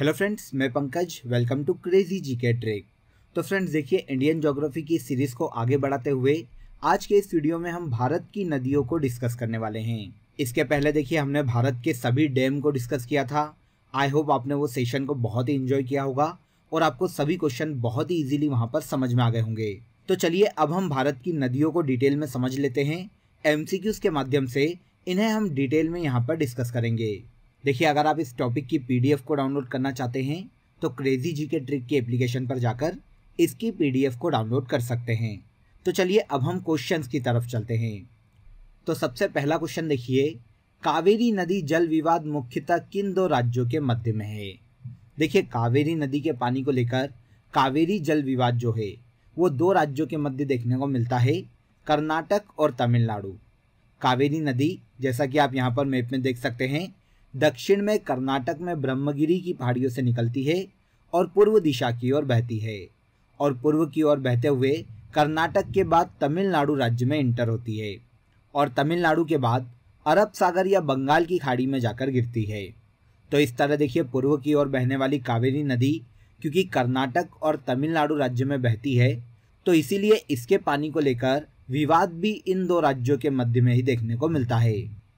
Hello friends मैं Pankaj welcome to crazy G K trick तो friends देखिए इंडियन ज्योग्राफी की सीरीज़ को आगे बढ़ाते हुए आज के इस वीडियो में हम भारत की नदियों को डिस्कस करने वाले हैं इसके पहले देखिए हमने भारत के सभी डैम को डिस्कस किया था आई होप आपने वो सेशन को बहुत ही इन्जॉय किया होगा और आपको सभी क्वेश्चन बहुत ही ईजिली वहाँ पर समझ में आ गए होंगे तो चलिए अब हम भारत की नदियों को डिटेल में समझ लेते हैं एम के माध्यम से इन्हें हम डिटेल में यहाँ पर डिस्कस करेंगे देखिए अगर आप इस टॉपिक की पीडीएफ को डाउनलोड करना चाहते हैं तो क्रेजी जी के ट्रिक की एप्लीकेशन पर जाकर इसकी पीडीएफ को डाउनलोड कर सकते हैं तो चलिए अब हम क्वेश्चन की तरफ चलते हैं तो सबसे पहला क्वेश्चन देखिए कावेरी नदी जल विवाद मुख्यतः किन दो राज्यों के मध्य में है देखिए कावेरी नदी के पानी को लेकर कावेरी जल विवाद जो है वो दो राज्यों के मध्य देखने को मिलता है कर्नाटक और तमिलनाडु कावेरी नदी जैसा कि आप यहाँ पर मैप में देख सकते हैं दक्षिण में कर्नाटक में ब्रह्मगिरी की पहाड़ियों से निकलती है और पूर्व दिशा की ओर बहती है और पूर्व की ओर बहते हुए कर्नाटक के बाद तमिलनाडु राज्य में इंटर होती है और तमिलनाडु के बाद अरब सागर या बंगाल की खाड़ी में जाकर गिरती है तो इस तरह देखिए पूर्व की ओर बहने वाली कावेरी नदी क्योंकि कर्नाटक और तमिलनाडु राज्य में बहती है तो इसीलिए इसके पानी को लेकर विवाद भी इन दो राज्यों के मध्य में ही देखने को मिलता है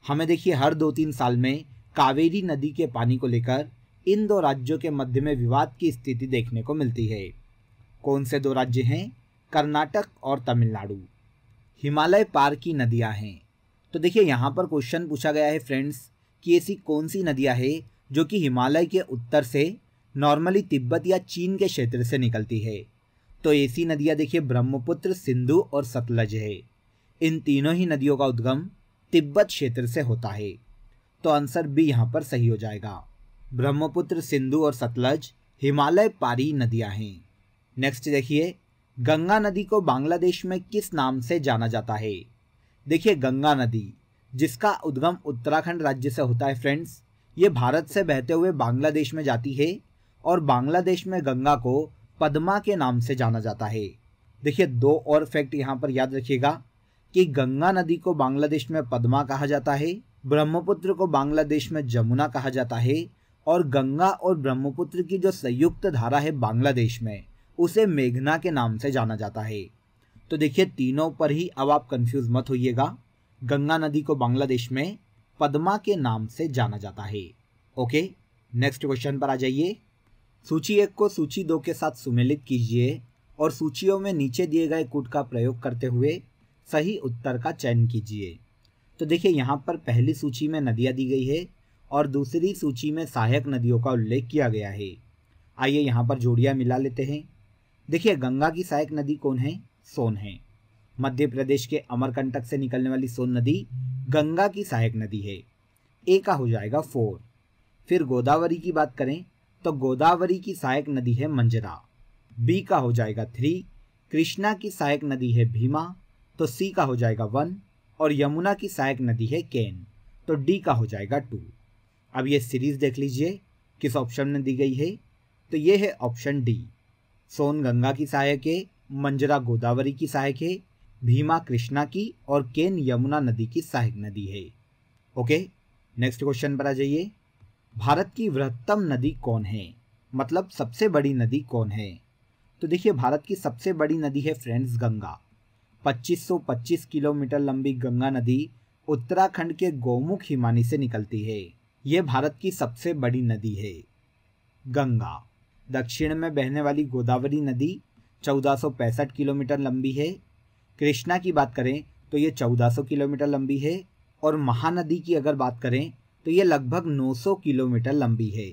हमें देखिए हर दो तीन साल में कावेरी नदी के पानी को लेकर इन दो राज्यों के मध्य में विवाद की स्थिति देखने को मिलती है कौन से दो राज्य हैं कर्नाटक और तमिलनाडु हिमालय पार की नदियां हैं तो देखिए यहाँ पर क्वेश्चन पूछा गया है फ्रेंड्स कि ऐसी कौन सी नदियाँ है जो कि हिमालय के उत्तर से नॉर्मली तिब्बत या चीन के क्षेत्र से निकलती है तो ऐसी नदियाँ देखिए ब्रह्मपुत्र सिंधु और सतलज है इन तीनों ही नदियों का उद्गम तिब्बत क्षेत्र से होता है तो आंसर बी यहाँ पर सही हो जाएगा ब्रह्मपुत्र सिंधु और सतलज हिमालय पारी नदियाँ हैं नेक्स्ट देखिए गंगा नदी को बांग्लादेश में किस नाम से जाना जाता है देखिए गंगा नदी जिसका उद्गम उत्तराखंड राज्य से होता है फ्रेंड्स ये भारत से बहते हुए बांग्लादेश में जाती है और बांग्लादेश में गंगा को पद्मा के नाम से जाना जाता है देखिए दो और फैक्ट यहाँ पर याद रखिएगा कि गंगा नदी को बांग्लादेश में पद्मा कहा जाता है ब्रह्मपुत्र को बांग्लादेश में जमुना कहा जाता है और गंगा और ब्रह्मपुत्र की जो संयुक्त धारा है बांग्लादेश में उसे मेघना के नाम से जाना जाता है तो देखिए तीनों पर ही अब आप कंफ्यूज मत होइएगा गंगा नदी को बांग्लादेश में पद्मा के नाम से जाना जाता है ओके नेक्स्ट क्वेश्चन पर आ जाइए सूची एक को सूची दो के साथ सुमेलित कीजिए और सूचियों में नीचे दिए गए कूट का प्रयोग करते हुए सही उत्तर का चयन कीजिए तो देखिए यहाँ पर पहली सूची में नदियाँ दी गई है और दूसरी सूची में सहायक नदियों का उल्लेख किया गया है आइए यहाँ पर जोड़ियाँ मिला लेते हैं देखिए गंगा की सहायक नदी कौन है सोन है मध्य प्रदेश के अमरकंटक से निकलने वाली सोन नदी गंगा की सहायक नदी है ए का हो जाएगा फोर फिर गोदावरी की बात करें तो गोदावरी की सहायक नदी है मंजरा बी का हो जाएगा थ्री कृष्णा की सहायक नदी है भीमा तो सी का हो जाएगा वन और यमुना की सहायक नदी है केन तो डी का हो जाएगा टू अब ये सीरीज देख लीजिए किस ऑप्शन में दी गई है तो ये है ऑप्शन डी सोन गंगा की सहायक है मंजरा गोदावरी की सहायक है भीमा कृष्णा की और केन यमुना नदी की सहायक नदी है ओके नेक्स्ट क्वेश्चन पर आ जाइए भारत की वृहत्तम नदी कौन है मतलब सबसे बड़ी नदी कौन है तो देखिए भारत की सबसे बड़ी नदी है फ्रेंड्स गंगा 2525 किलोमीटर लंबी गंगा नदी उत्तराखंड के गोमुख हिमानी से निकलती है यह भारत की सबसे बड़ी नदी है गंगा दक्षिण में बहने वाली गोदावरी नदी 1465 किलोमीटर लंबी है कृष्णा की बात करें तो ये 1400 किलोमीटर लंबी है और महानदी की अगर बात करें तो ये लगभग 900 किलोमीटर लंबी है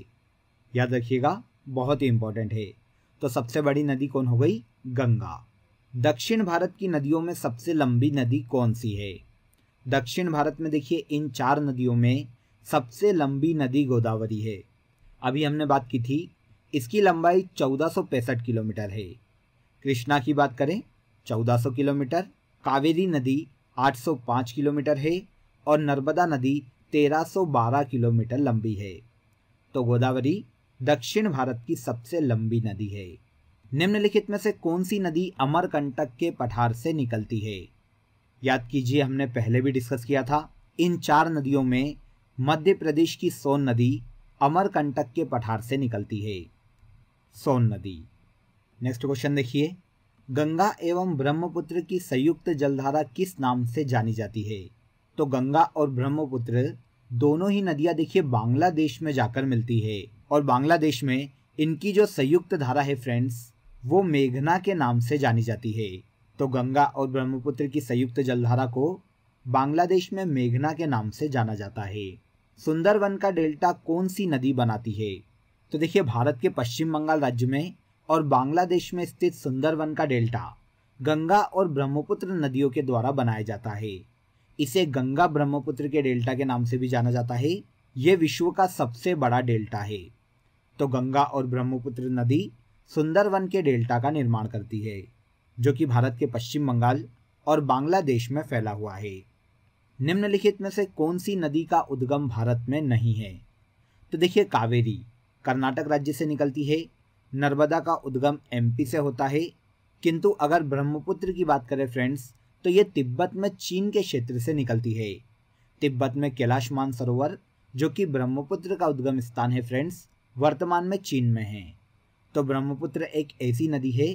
याद रखिएगा बहुत ही इंपॉर्टेंट है तो सबसे बड़ी नदी कौन हो गई गंगा हम्म। दक्षिण भारत की नदियों में सबसे लंबी नदी कौन सी है दक्षिण भारत में देखिए इन चार नदियों में सबसे लंबी नदी गोदावरी है अभी हमने बात की थी इसकी लंबाई चौदह किलोमीटर है कृष्णा की बात करें 1400 किलोमीटर कावेरी नदी 805 किलोमीटर है और नर्मदा नदी 1312 किलोमीटर लंबी है तो गोदावरी दक्षिण भारत की सबसे लंबी नदी है निम्नलिखित में से कौन सी नदी अमरकंटक के पठार से निकलती है याद कीजिए हमने पहले भी डिस्कस किया था इन चार नदियों में मध्य प्रदेश की सोन नदी अमरकंटक के पठार से निकलती है सोन नदी नेक्स्ट क्वेश्चन देखिए गंगा एवं ब्रह्मपुत्र की संयुक्त जलधारा किस नाम से जानी जाती है तो गंगा और ब्रह्मपुत्र दोनों ही नदियां देखिए बांग्लादेश में जाकर मिलती है और बांग्लादेश में इनकी जो संयुक्त धारा है फ्रेंड्स वो मेघना के नाम से जानी जाती है तो गंगा और ब्रह्मपुत्र की संयुक्त जलधारा को बांग्लादेश में मेघना के नाम से जाना जाता है सुंदरवन का डेल्टा कौन सी नदी बनाती है तो देखिए भारत के पश्चिम बंगाल राज्य में और बांग्लादेश में स्थित सुंदरवन का डेल्टा गंगा और ब्रह्मपुत्र नदियों के द्वारा बनाया जाता है इसे गंगा ब्रह्मपुत्र के डेल्टा के नाम से भी जाना जाता है यह विश्व का सबसे बड़ा डेल्टा है तो गंगा और ब्रह्मपुत्र नदी सुंदरवन के डेल्टा का निर्माण करती है जो कि भारत के पश्चिम बंगाल और बांग्लादेश में फैला हुआ है निम्नलिखित में से कौन सी नदी का उद्गम भारत में नहीं है तो देखिए कावेरी कर्नाटक राज्य से निकलती है नर्मदा का उद्गम एमपी से होता है किंतु अगर ब्रह्मपुत्र की बात करें फ्रेंड्स तो ये तिब्बत में चीन के क्षेत्र से निकलती है तिब्बत में कैलाश सरोवर जो कि ब्रह्मपुत्र का उद्गम स्थान है फ्रेंड्स वर्तमान में चीन में है तो ब्रह्मपुत्र एक ऐसी नदी है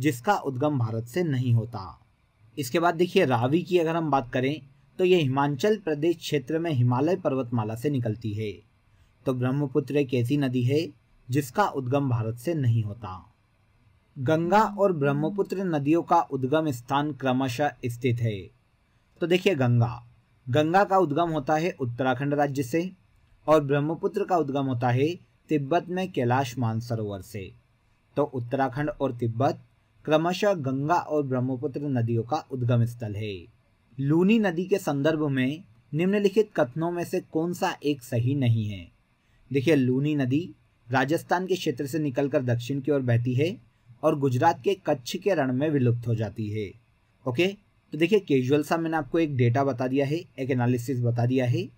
जिसका उद्गम भारत से नहीं होता इसके बाद देखिए रावी की अगर हम बात करें तो ये हिमाचल प्रदेश क्षेत्र में हिमालय पर्वतमाला से निकलती है तो ब्रह्मपुत्र एक ऐसी नदी है जिसका उद्गम भारत से नहीं होता गंगा और ब्रह्मपुत्र नदियों का उद्गम स्थान क्रमशः स्थित है तो देखिए गंगा गंगा का उद्गम होता है उत्तराखंड राज्य से और ब्रह्मपुत्र का उद्गम होता है तिब्बत में कैलाश मानसरोवर से तो उत्तराखंड और तिब्बत क्रमशः गंगा और ब्रह्मपुत्र नदियों का उद्गम स्थल है लूनी नदी के संदर्भ में निम्नलिखित कथनों में से कौन सा एक सही नहीं है देखिए लूनी नदी राजस्थान के क्षेत्र से निकलकर दक्षिण की ओर बहती है और गुजरात के कच्छ के रण में विलुप्त हो जाती है ओके तो देखिए केजुअल सा मैंने आपको एक डेटा बता दिया है एक एनालिसिस बता दिया है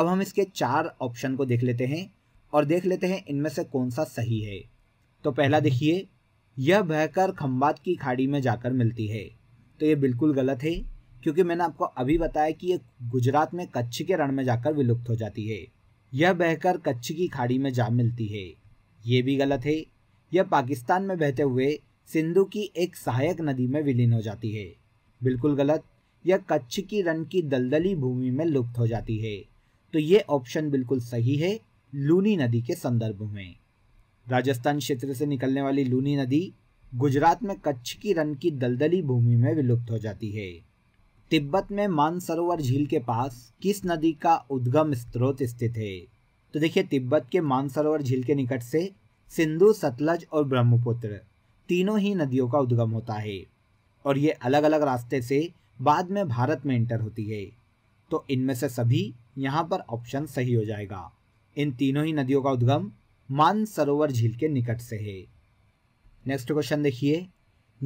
अब हम इसके चार ऑप्शन को देख लेते हैं और देख लेते हैं इनमें से कौन सा सही है तो पहला देखिए यह बहकर खम्बात की खाड़ी में जाकर मिलती है तो ये बिल्कुल गलत है क्योंकि मैंने आपको अभी बताया कि यह गुजरात में कच्छ के रण में जाकर विलुप्त हो जाती है यह बहकर कच्छ की खाड़ी में जा मिलती है ये भी गलत है यह पाकिस्तान में बहते हुए सिंधु की एक सहायक नदी में विलीन हो जाती है बिल्कुल गलत यह कच्छ की रन की दलदली भूमि में लुप्त हो जाती है तो ये ऑप्शन बिल्कुल सही है लूनी नदी के संदर्भ में राजस्थान क्षेत्र से निकलने वाली लूनी नदी गुजरात में कच्छ की रन की दलदली भूमि में विलुप्त हो जाती है तिब्बत में मानसरोवर झील के पास किस नदी का उद्गम स्रोत स्थित है तो देखिए तिब्बत के मानसरोवर झील के निकट से सिंधु सतलज और ब्रह्मपुत्र तीनों ही नदियों का उद्गम होता है और ये अलग अलग रास्ते से बाद में भारत में इंटर होती है तो इनमें से सभी यहाँ पर ऑप्शन सही हो जाएगा इन तीनों ही नदियों का उद्गम मानसरोवर झील के निकट से है नेक्स्ट क्वेश्चन देखिए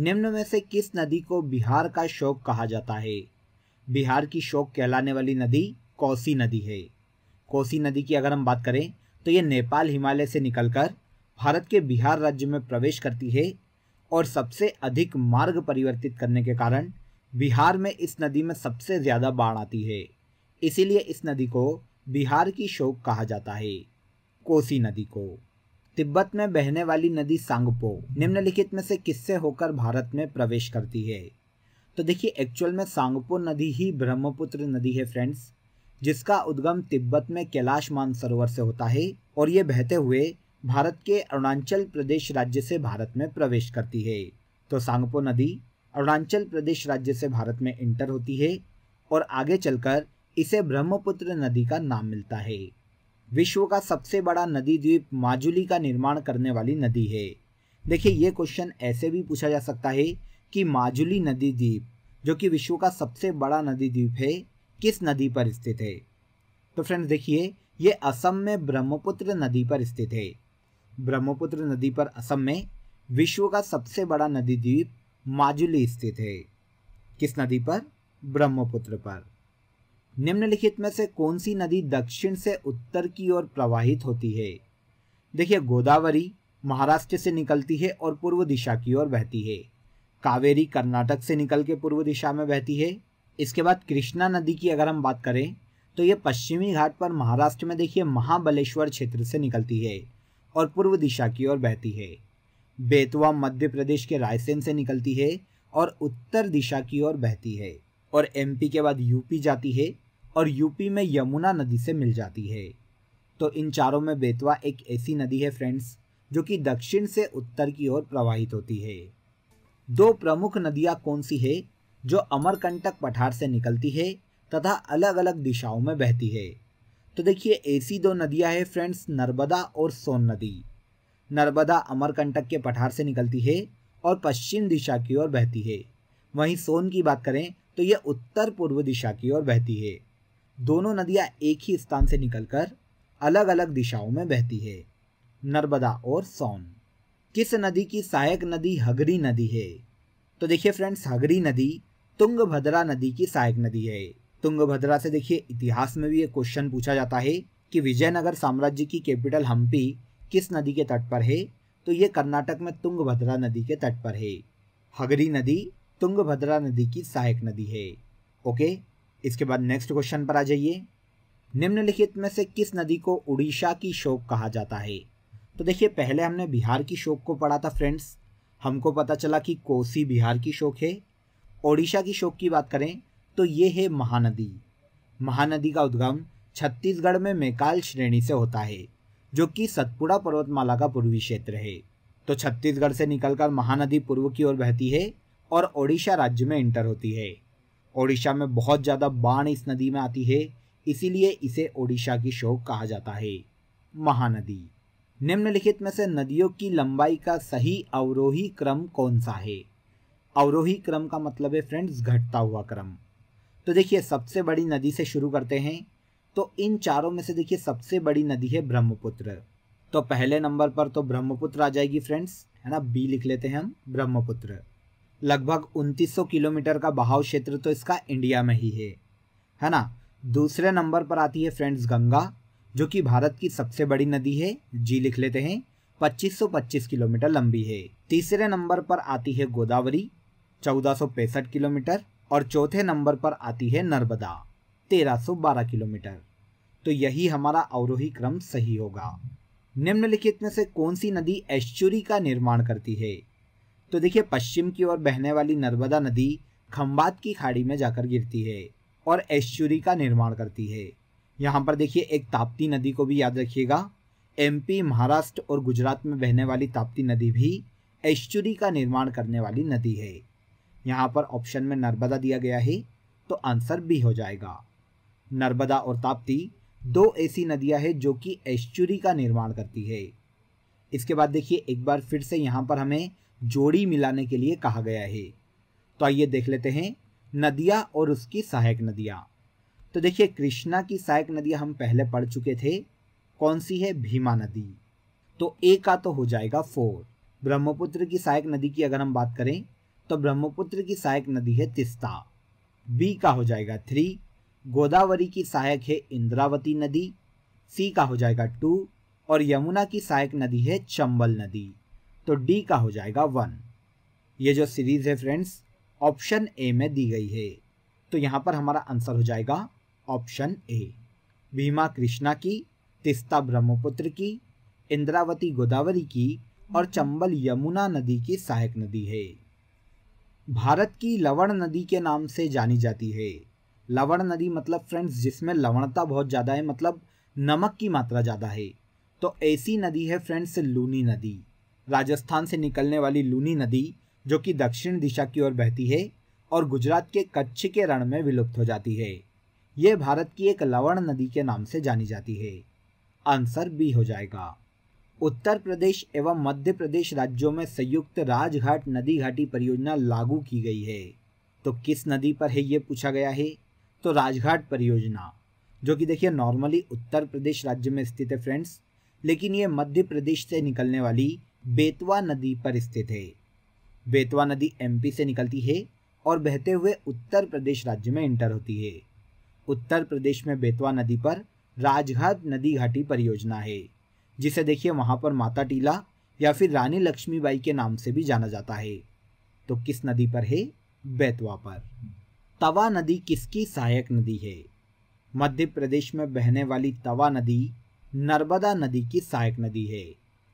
निम्न में से किस नदी को बिहार का शोक कहा जाता है बिहार की शोक कहलाने वाली नदी कोसी नदी है कोसी नदी की अगर हम बात करें तो ये नेपाल हिमालय से निकलकर भारत के बिहार राज्य में प्रवेश करती है और सबसे अधिक मार्ग परिवर्तित करने के कारण बिहार में इस नदी में सबसे ज़्यादा बाढ़ आती है इसीलिए इस नदी को बिहार की शोक कहा जाता है कोसी नदी को तिब्बत में बहने वाली नदी सांगपो निम्नलिखित में से किससे होकर भारत में प्रवेश करती है तो देखिए एक्चुअल में सांगपो नदी ही ब्रह्मपुत्र नदी है फ्रेंड्स जिसका उद्गम तिब्बत में कैलाश मानसरोवर से होता है और ये बहते हुए भारत के अरुणाचल प्रदेश राज्य से भारत में प्रवेश करती है तो सांगपो नदी अरुणाचल प्रदेश राज्य से भारत में इंटर होती है और आगे चलकर इसे ब्रह्मपुत्र नदी का नाम मिलता है विश्व का सबसे बड़ा नदी द्वीप माजुली का निर्माण करने वाली नदी है देखिए ये क्वेश्चन ऐसे भी पूछा जा सकता है कि माजुली नदी द्वीप जो कि विश्व का सबसे बड़ा नदी द्वीप है किस नदी पर स्थित है तो फ्रेंड्स देखिए ये असम में ब्रह्मपुत्र नदी पर स्थित है ब्रह्मपुत्र नदी पर असम में विश्व का सबसे बड़ा नदी द्वीप माजुली स्थित है किस नदी पर ब्रह्मपुत्र पर निम्नलिखित में से कौन सी नदी दक्षिण से उत्तर की ओर प्रवाहित होती है देखिए गोदावरी महाराष्ट्र से निकलती है और पूर्व दिशा की ओर बहती है कावेरी कर्नाटक से निकल के पूर्व दिशा में बहती है इसके बाद कृष्णा नदी की अगर हम बात करें तो ये पश्चिमी घाट पर महाराष्ट्र में देखिए महाबलेश्वर क्षेत्र से निकलती है और पूर्व दिशा की ओर बहती है बेतवा मध्य प्रदेश के रायसेन से निकलती है और उत्तर दिशा की ओर बहती है और एमपी के बाद यूपी जाती है और यूपी में यमुना नदी से मिल जाती है तो इन चारों में बेतवा एक ऐसी नदी है फ्रेंड्स जो कि दक्षिण से उत्तर की ओर प्रवाहित होती है दो प्रमुख नदियाँ कौन सी है जो अमरकंटक पठार से निकलती है तथा अलग अलग दिशाओं में बहती है तो देखिए ऐसी दो नदियाँ हैं फ्रेंड्स नर्मदा और सोन नदी नर्मदा अमरकंटक के पठार से निकलती है और पश्चिम दिशा की ओर बहती है वहीं सोन की बात करें तो यह उत्तर पूर्व दिशा की ओर बहती है दोनों नदियाँ एक ही स्थान से निकलकर अलग अलग दिशाओं में बहती है नर्मदा और सोन किस नदी की सहायक नदी हगरी नदी है तो देखिए फ्रेंड्स हगरी नदी तुंगभद्रा नदी की सहायक नदी है तुंगभद्रा से देखिए इतिहास में भी एक क्वेश्चन पूछा जाता है कि विजयनगर साम्राज्य की कैपिटल हम्पी किस नदी के तट पर है तो ये कर्नाटक में तुंगभद्रा नदी के तट पर है हगरी नदी तुंगभद्रा नदी की सहायक नदी है ओके इसके बाद नेक्स्ट क्वेश्चन पर आ जाइए निम्नलिखित में से किस नदी को उड़ीसा की शोक कहा जाता है तो देखिए पहले हमने बिहार की शोक को पढ़ा था फ्रेंड्स हमको पता चला कि कोसी बिहार की शोक है ओडिशा की शोक की बात करें तो ये है महानदी महानदी का उद्गम छत्तीसगढ़ में मेकाल श्रेणी से होता है जो कि सतपुड़ा पर्वतमाला का पूर्वी क्षेत्र है तो छत्तीसगढ़ से निकलकर महानदी पूर्व की ओर बहती है और ओडिशा राज्य में इंटर होती है ओडिशा में बहुत ज़्यादा बाढ़ इस नदी में आती है इसीलिए इसे ओडिशा की शोक कहा जाता है महानदी निम्नलिखित में से नदियों की लंबाई का सही अवरोही क्रम कौन सा है अवरोही क्रम का मतलब है फ्रेंड्स घटता हुआ क्रम तो देखिए सबसे बड़ी नदी से शुरू करते हैं तो इन चारों में से देखिए सबसे बड़ी नदी है ब्रह्मपुत्र तो पहले नंबर पर तो ब्रह्मपुत्र आ जाएगी फ्रेंड्स है ना बी लिख लेते हैं हम ब्रह्मपुत्र लगभग 2900 किलोमीटर का बहाव क्षेत्र तो इसका इंडिया में ही है है ना दूसरे नंबर पर आती है फ्रेंड्स गंगा जो कि भारत की सबसे बड़ी नदी है जी लिख लेते हैं 2525 किलोमीटर लंबी है तीसरे नंबर पर आती है गोदावरी चौदह किलोमीटर और चौथे नंबर पर आती है नर्मदा 1312 किलोमीटर तो यही हमारा अवरोही क्रम सही होगा निम्नलिखित में से कौन सी नदी एश्चुरी का निर्माण करती है तो देखिए पश्चिम की ओर बहने वाली नर्मदा नदी खम्बात की खाड़ी में जाकर गिरती है और ऐश्वरी का निर्माण करती है यहाँ पर देखिए एक ताप्ती नदी को भी याद रखिएगा एमपी महाराष्ट्र और गुजरात में बहने वाली ताप्ती नदी भी ऐश्चुरी का निर्माण करने वाली नदी है यहाँ पर ऑप्शन में नर्मदा दिया गया है तो आंसर बी हो जाएगा नर्मदा और ताप्ती दो ऐसी नदियाँ हैं जो कि ऐश्चुरी का निर्माण करती है इसके बाद देखिए एक बार फिर से यहाँ पर हमें जोड़ी मिलाने के लिए कहा गया है तो आइए देख लेते हैं नदिया और उसकी सहायक नदियाँ तो देखिए कृष्णा की सहायक नदियाँ हम पहले पढ़ चुके थे कौन सी है भीमा नदी तो ए का तो हो जाएगा फोर ब्रह्मपुत्र की सहायक नदी की अगर हम बात करें तो ब्रह्मपुत्र की सहायक नदी है तिस्ता बी का हो जाएगा थ्री गोदावरी की सहायक है इंद्रावती नदी सी का हो जाएगा टू और यमुना की सहायक नदी है चंबल नदी तो डी का हो जाएगा वन ये जो सीरीज है फ्रेंड्स ऑप्शन ए में दी गई है तो यहाँ पर हमारा आंसर हो जाएगा ऑप्शन ए भीमा कृष्णा की तिस्ता ब्रह्मपुत्र की इंद्रावती गोदावरी की और चंबल यमुना नदी की सहायक नदी है भारत की लवण नदी के नाम से जानी जाती है लवण नदी मतलब फ्रेंड्स जिसमें लवणता बहुत ज़्यादा है मतलब नमक की मात्रा ज़्यादा है तो ऐसी नदी है फ्रेंड्स लूनी नदी राजस्थान से निकलने वाली लूनी नदी जो कि दक्षिण दिशा की ओर बहती है और गुजरात के कच्छ के रण में विलुप्त हो जाती है यह भारत की एक लवण नदी के नाम से जानी जाती है आंसर बी हो जाएगा उत्तर प्रदेश एवं मध्य प्रदेश राज्यों में संयुक्त राजघाट नदी घाटी परियोजना लागू की गई है तो किस नदी पर है ये पूछा गया है तो राजघाट परियोजना जो कि देखिए नॉर्मली उत्तर प्रदेश राज्य में स्थित है फ्रेंड्स लेकिन ये मध्य प्रदेश से निकलने वाली हम्म। बेतवा नदी पर स्थित है बेतवा नदी एमपी से निकलती है और बहते हुए उत्तर प्रदेश राज्य में इंटर होती है उत्तर प्रदेश में बेतवा नदी पर राजघाट नदी घाटी परियोजना है जिसे देखिए वहाँ पर माता टीला या फिर रानी लक्ष्मीबाई के नाम से भी जाना जाता है तो किस नदी पर है बेतवा पर तवा नदी किसकी सहायक नदी है मध्य प्रदेश में बहने वाली तवा नदी नर्मदा नदी की सहायक नदी है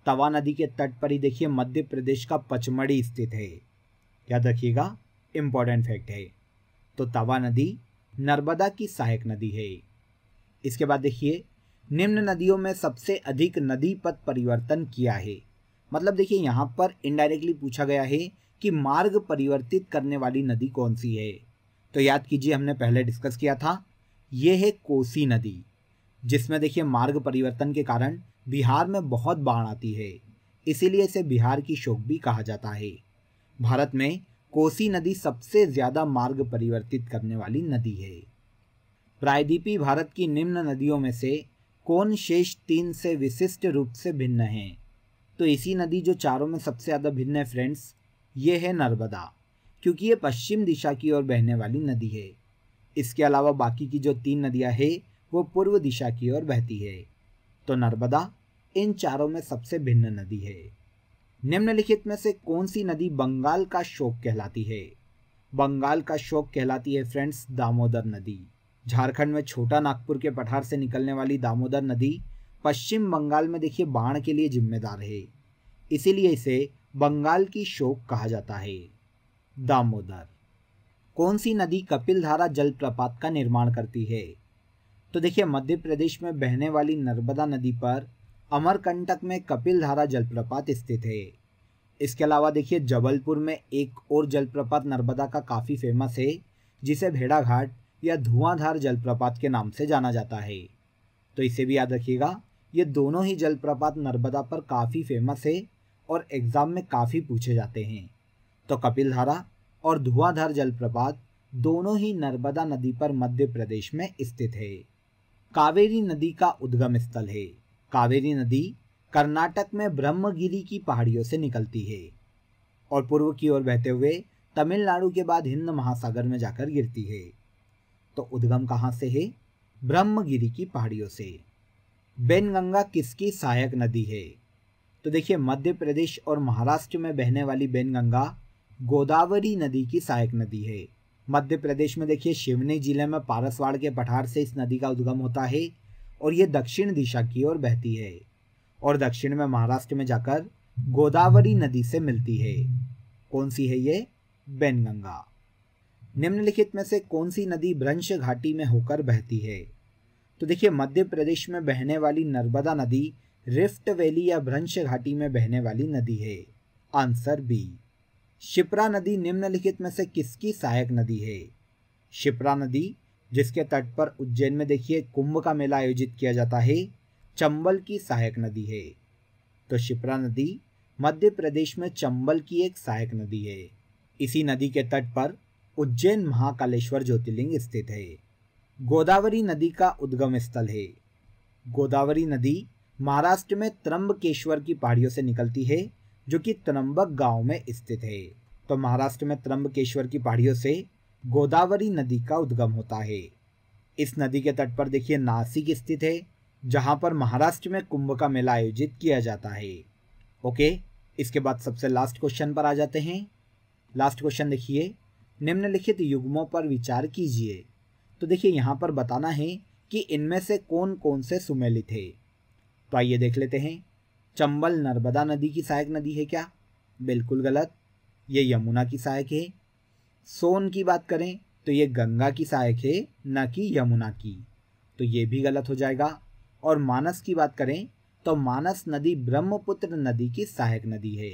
तवा नदी के तट पर ही देखिए मध्य प्रदेश का पचमढ़ी स्थित है याद रखिएगा इम्पोर्टेंट फैक्ट है तो तवा नदी नर्मदा की सहायक नदी है इसके बाद देखिए निम्न नदियों में सबसे अधिक नदी पथ परिवर्तन किया है मतलब देखिए यहाँ पर इनडायरेक्टली पूछा गया है कि मार्ग परिवर्तित करने वाली नदी कौन सी है तो याद कीजिए हमने पहले डिस्कस किया था यह है कोसी नदी जिसमें देखिए मार्ग परिवर्तन के कारण बिहार में बहुत बाढ़ आती है इसीलिए इसे बिहार की शोक भी कहा जाता है भारत में कोसी नदी सबसे ज़्यादा मार्ग परिवर्तित करने वाली नदी है प्रायद्वीपी भारत की निम्न नदियों में से कौन शेष तीन से विशिष्ट रूप से भिन्न है तो इसी नदी जो चारों में सबसे ज़्यादा भिन्न है फ्रेंड्स ये है नर्मदा क्योंकि ये पश्चिम दिशा की ओर बहने वाली नदी है इसके अलावा बाकी की जो तीन नदियाँ है वो पूर्व दिशा की ओर बहती है तो नर्मदा इन चारों में सबसे भिन्न नदी है निम्नलिखित में से कौन सी नदी बंगाल का शोक कहलाती है बंगाल का शोक कहलाती है फ्रेंड्स दामोदर नदी झारखंड में छोटा नागपुर के पठार से निकलने वाली दामोदर नदी पश्चिम बंगाल में देखिए बाढ़ के लिए जिम्मेदार है इसीलिए इसे बंगाल की शोक कहा जाता है दामोदर कौन सी नदी कपिल धारा जलप्रपात का निर्माण करती है तो देखिए मध्य प्रदेश में बहने वाली नर्मदा नदी पर अमरकंटक में कपिल धारा जलप्रपात स्थित है इसके अलावा देखिए जबलपुर में एक और जलप्रपात नर्मदा का काफ़ी फेमस है जिसे भेड़ाघाट या धुआंधार जलप्रपात के नाम से जाना जाता है तो इसे भी याद रखिएगा ये दोनों ही जलप्रपात नर्मदा पर काफ़ी फेमस है और एग्ज़ाम में काफ़ी पूछे जाते हैं तो कपिल धारा और धुआंधार जलप्रपात दोनों ही नर्मदा नदी पर मध्य प्रदेश में स्थित है कावेरी नदी का उद्गम स्थल है कावेरी नदी कर्नाटक में ब्रह्मगिरी की पहाड़ियों से निकलती है और पूर्व की ओर बहते हुए तमिलनाडु के बाद हिंद महासागर में जाकर गिरती है तो उद्गम कहाँ से है ब्रह्मगिरी की पहाड़ियों से बेनगंगा किसकी सहायक नदी है तो देखिए मध्य प्रदेश और महाराष्ट्र में बहने वाली बेनगंगा गोदावरी नदी की सहायक नदी है मध्य प्रदेश में देखिए शिवनी जिले में पारसवाड़ के पठार से इस नदी का उद्गम होता है और ये दक्षिण दिशा की ओर बहती है और दक्षिण में महाराष्ट्र में जाकर गोदावरी नदी से मिलती है कौन सी है ये बैनगंगा निम्नलिखित में से कौन सी नदी भ्रंश घाटी में होकर बहती है तो देखिए मध्य प्रदेश में बहने वाली नर्मदा नदी रिफ्ट वैली या भ्रंश घाटी में बहने वाली नदी है आंसर बी शिप्रा नदी निम्नलिखित में से किसकी सहायक नदी है शिप्रा नदी जिसके तट पर उज्जैन में देखिए कुंभ का मेला आयोजित किया जाता है चंबल की सहायक नदी है तो शिप्रा नदी मध्य प्रदेश में चंबल की एक सहायक नदी है इसी नदी के तट पर उज्जैन महाकालेश्वर ज्योतिर्लिंग स्थित है गोदावरी नदी का उद्गम स्थल है गोदावरी नदी महाराष्ट्र में त्रंबकेश्वर की पहाड़ियों से निकलती है जो कि त्रंबक गांव में स्थित है तो महाराष्ट्र में त्रंबकेश्वर की पहाड़ियों से गोदावरी नदी का उद्गम होता है इस नदी के तट पर देखिए नासिक स्थित है जहां पर महाराष्ट्र में कुंभ का मेला आयोजित किया जाता है ओके इसके बाद सबसे लास्ट क्वेश्चन पर आ जाते हैं लास्ट क्वेश्चन देखिए निम्नलिखित युग्मों पर विचार कीजिए तो देखिए यहाँ पर बताना है कि इनमें से कौन कौन से सुमेलित है तो आइए देख लेते हैं चंबल नर्मदा नदी की सहायक नदी है क्या बिल्कुल गलत ये यमुना की सहायक है सोन की बात करें तो ये गंगा की सहायक है न कि यमुना की तो ये भी गलत हो जाएगा और मानस की बात करें तो मानस नदी ब्रह्मपुत्र नदी की सहायक नदी है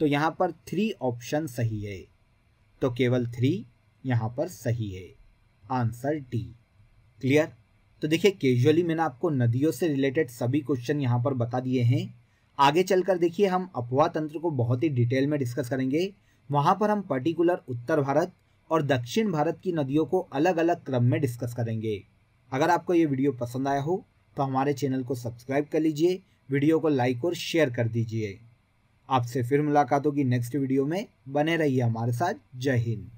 तो यहाँ पर थ्री ऑप्शन सही है तो केवल थ्री यहाँ पर सही है आंसर डी क्लियर तो देखिए कैजुअली मैंने आपको नदियों से रिलेटेड सभी क्वेश्चन यहाँ पर बता दिए हैं आगे चलकर देखिए हम अपवा तंत्र को बहुत ही डिटेल में डिस्कस करेंगे वहाँ पर हम पर्टिकुलर उत्तर भारत और दक्षिण भारत की नदियों को अलग अलग क्रम में डिस्कस करेंगे अगर आपको ये वीडियो पसंद आया हो तो हमारे चैनल को सब्सक्राइब कर लीजिए वीडियो को लाइक और शेयर कर दीजिए आपसे फिर मुलाकात होगी नेक्स्ट वीडियो में बने रहिए हमारे साथ जय हिंद